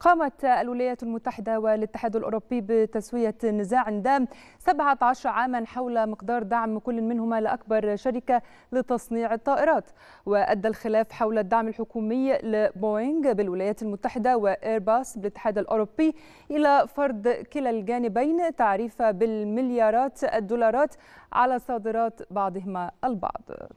قامت الولايات المتحدة والاتحاد الأوروبي بتسوية نزاع دام 17 عاما حول مقدار دعم كل منهما لأكبر شركة لتصنيع الطائرات وأدى الخلاف حول الدعم الحكومي لبوينغ بالولايات المتحدة وإيرباص بالاتحاد الأوروبي إلى فرض كلا الجانبين تعريفة بالمليارات الدولارات على صادرات بعضهما البعض